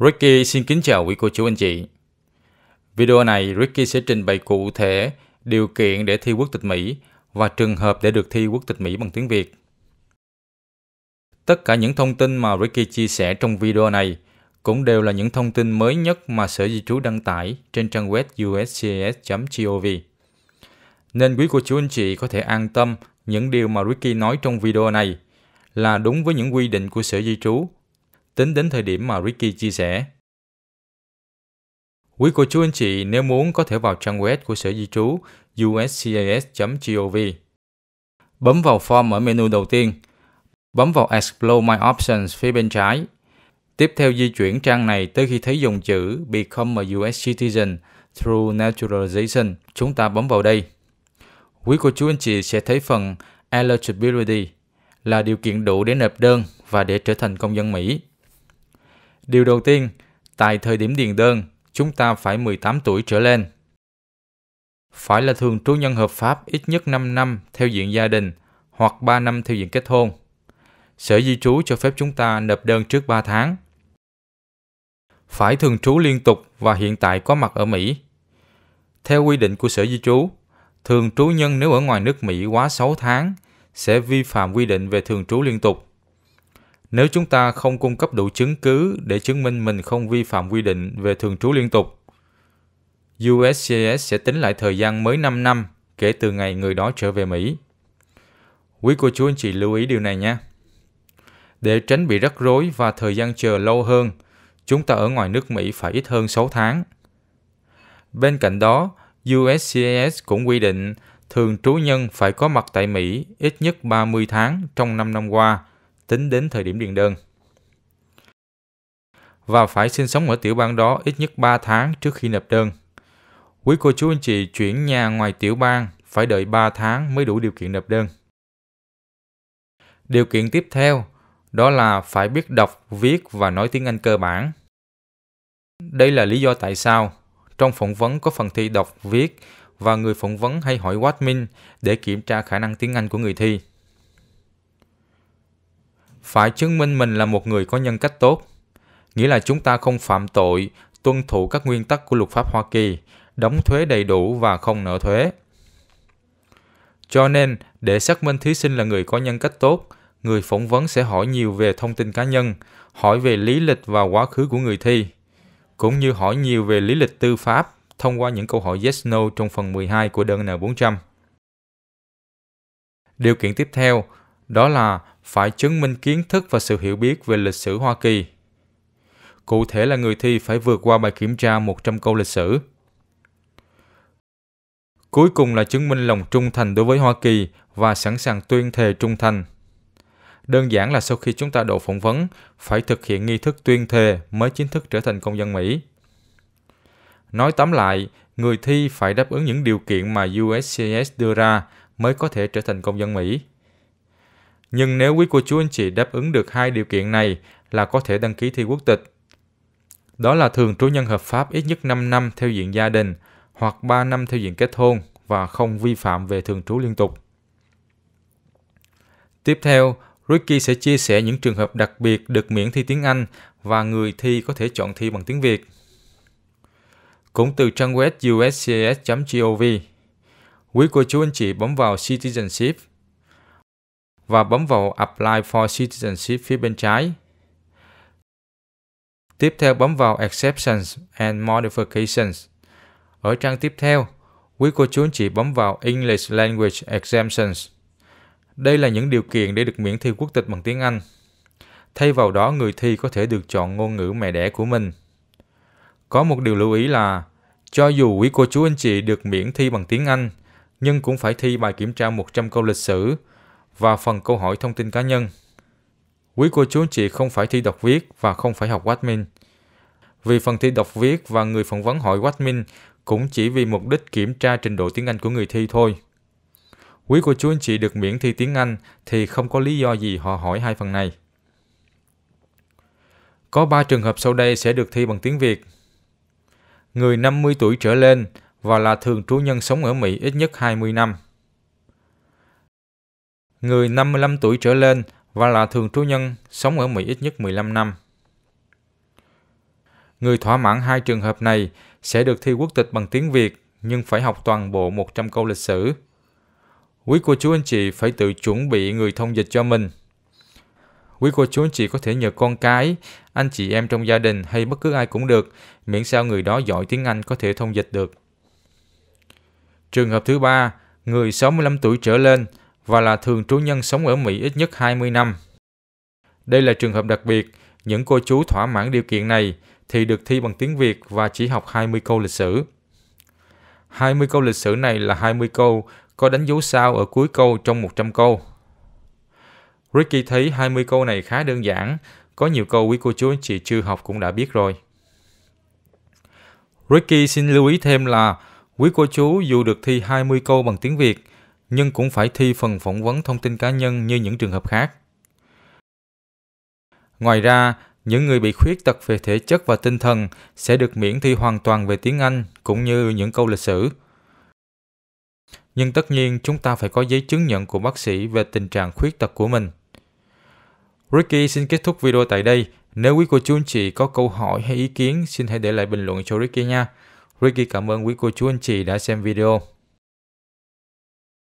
Ricky xin kính chào quý cô chú anh chị. Video này Ricky sẽ trình bày cụ thể điều kiện để thi quốc tịch Mỹ và trường hợp để được thi quốc tịch Mỹ bằng tiếng Việt. Tất cả những thông tin mà Ricky chia sẻ trong video này cũng đều là những thông tin mới nhất mà Sở Di trú đăng tải trên trang web uscis.gov. Nên quý cô chú anh chị có thể an tâm những điều mà Ricky nói trong video này là đúng với những quy định của Sở Di trú tính đến thời điểm mà Ricky chia sẻ. Quý cô chú anh chị nếu muốn có thể vào trang web của Sở Di trú uscas.gov. Bấm vào form ở menu đầu tiên. Bấm vào Explore My Options phía bên trái. Tiếp theo di chuyển trang này tới khi thấy dòng chữ Become a US Citizen through Naturalization. Chúng ta bấm vào đây. Quý cô chú anh chị sẽ thấy phần Eligibility là điều kiện đủ để nộp đơn và để trở thành công dân Mỹ. Điều đầu tiên, tại thời điểm điền đơn, chúng ta phải 18 tuổi trở lên. Phải là thường trú nhân hợp pháp ít nhất 5 năm theo diện gia đình hoặc 3 năm theo diện kết hôn. Sở di trú cho phép chúng ta nộp đơn trước 3 tháng. Phải thường trú liên tục và hiện tại có mặt ở Mỹ. Theo quy định của Sở di trú, thường trú nhân nếu ở ngoài nước Mỹ quá 6 tháng sẽ vi phạm quy định về thường trú liên tục nếu chúng ta không cung cấp đủ chứng cứ để chứng minh mình không vi phạm quy định về thường trú liên tục. USCIS sẽ tính lại thời gian mới 5 năm kể từ ngày người đó trở về Mỹ. Quý cô chú anh chị lưu ý điều này nhé. Để tránh bị rắc rối và thời gian chờ lâu hơn, chúng ta ở ngoài nước Mỹ phải ít hơn 6 tháng. Bên cạnh đó, USCIS cũng quy định thường trú nhân phải có mặt tại Mỹ ít nhất 30 tháng trong 5 năm qua – tính đến thời điểm điền đơn. Và phải sinh sống ở tiểu bang đó ít nhất 3 tháng trước khi nộp đơn. Quý cô chú anh chị chuyển nhà ngoài tiểu bang phải đợi 3 tháng mới đủ điều kiện nộp đơn. Điều kiện tiếp theo đó là phải biết đọc, viết và nói tiếng Anh cơ bản. Đây là lý do tại sao trong phỏng vấn có phần thi đọc, viết và người phỏng vấn hay hỏi Watmin để kiểm tra khả năng tiếng Anh của người thi phải chứng minh mình là một người có nhân cách tốt nghĩa là chúng ta không phạm tội tuân thủ các nguyên tắc của luật pháp hoa kỳ đóng thuế đầy đủ và không nợ thuế cho nên để xác minh thí sinh là người có nhân cách tốt người phỏng vấn sẽ hỏi nhiều về thông tin cá nhân hỏi về lý lịch và quá khứ của người thi cũng như hỏi nhiều về lý lịch tư pháp thông qua những câu hỏi yes no trong phần 12 của đơn N400. Điều kiện tiếp theo đó là phải chứng minh kiến thức và sự hiểu biết về lịch sử Hoa Kỳ. Cụ thể là người thi phải vượt qua bài kiểm tra 100 câu lịch sử. Cuối cùng là chứng minh lòng trung thành đối với Hoa Kỳ và sẵn sàng tuyên thề trung thành. Đơn giản là sau khi chúng ta đổ phỏng vấn, phải thực hiện nghi thức tuyên thề mới chính thức trở thành công dân Mỹ. Nói tóm lại, người thi phải đáp ứng những điều kiện mà USCIS đưa ra mới có thể trở thành công dân Mỹ. Nhưng nếu quý cô chú anh chị đáp ứng được hai điều kiện này là có thể đăng ký thi quốc tịch. Đó là thường trú nhân hợp pháp ít nhất 5 năm theo diện gia đình hoặc 3 năm theo diện kết hôn và không vi phạm về thường trú liên tục. Tiếp theo, Ricky sẽ chia sẻ những trường hợp đặc biệt được miễn thi tiếng Anh và người thi có thể chọn thi bằng tiếng Việt. Cũng từ trang web uscis.gov, quý cô chú anh chị bấm vào Citizenship – và bấm vào Apply for Citizenship phía bên trái. Tiếp theo bấm vào Exceptions and Modifications. Ở trang tiếp theo, quý cô chú anh chị bấm vào English Language Exemptions. Đây là những điều kiện để được miễn thi quốc tịch bằng tiếng Anh. Thay vào đó, người thi có thể được chọn ngôn ngữ mẹ đẻ của mình. Có một điều lưu ý là, cho dù quý cô chú anh chị được miễn thi bằng tiếng Anh, nhưng cũng phải thi bài kiểm tra 100 câu lịch sử và phần câu hỏi thông tin cá nhân. Quý cô chú chị không phải thi đọc viết và không phải học Watmin. Vì phần thi đọc viết và người phỏng vấn hỏi Watmin cũng chỉ vì mục đích kiểm tra trình độ tiếng Anh của người thi thôi. Quý cô chú anh chị được miễn thi tiếng Anh thì không có lý do gì họ hỏi hai phần này. Có 3 trường hợp sau đây sẽ được thi bằng tiếng Việt. Người 50 tuổi trở lên và là thường trú nhân sống ở Mỹ ít nhất 20 năm người 55 tuổi trở lên và là thường trú nhân sống ở Mỹ ít nhất 15 năm. Người thỏa mãn hai trường hợp này sẽ được thi quốc tịch bằng tiếng Việt nhưng phải học toàn bộ 100 câu lịch sử. Quý cô chú anh chị phải tự chuẩn bị người thông dịch cho mình. Quý cô chú anh chị có thể nhờ con cái, anh chị em trong gia đình hay bất cứ ai cũng được, miễn sao người đó giỏi tiếng Anh có thể thông dịch được. Trường hợp thứ ba, người 65 tuổi trở lên – và là thường trú nhân sống ở Mỹ ít nhất 20 năm. Đây là trường hợp đặc biệt, những cô chú thỏa mãn điều kiện này thì được thi bằng tiếng Việt và chỉ học 20 câu lịch sử. 20 câu lịch sử này là 20 câu có đánh dấu sao ở cuối câu trong 100 câu. Ricky thấy 20 câu này khá đơn giản, có nhiều câu quý cô chú anh chị chưa học cũng đã biết rồi. Ricky xin lưu ý thêm là quý cô chú dù được thi 20 câu bằng tiếng Việt nhưng cũng phải thi phần phỏng vấn thông tin cá nhân như những trường hợp khác. Ngoài ra, những người bị khuyết tật về thể chất và tinh thần sẽ được miễn thi hoàn toàn về tiếng Anh cũng như những câu lịch sử. Nhưng tất nhiên chúng ta phải có giấy chứng nhận của bác sĩ về tình trạng khuyết tật của mình. Ricky xin kết thúc video tại đây. Nếu quý cô chú anh chị có câu hỏi hay ý kiến, xin hãy để lại bình luận cho Ricky nha. Ricky cảm ơn quý cô chú anh chị đã xem video.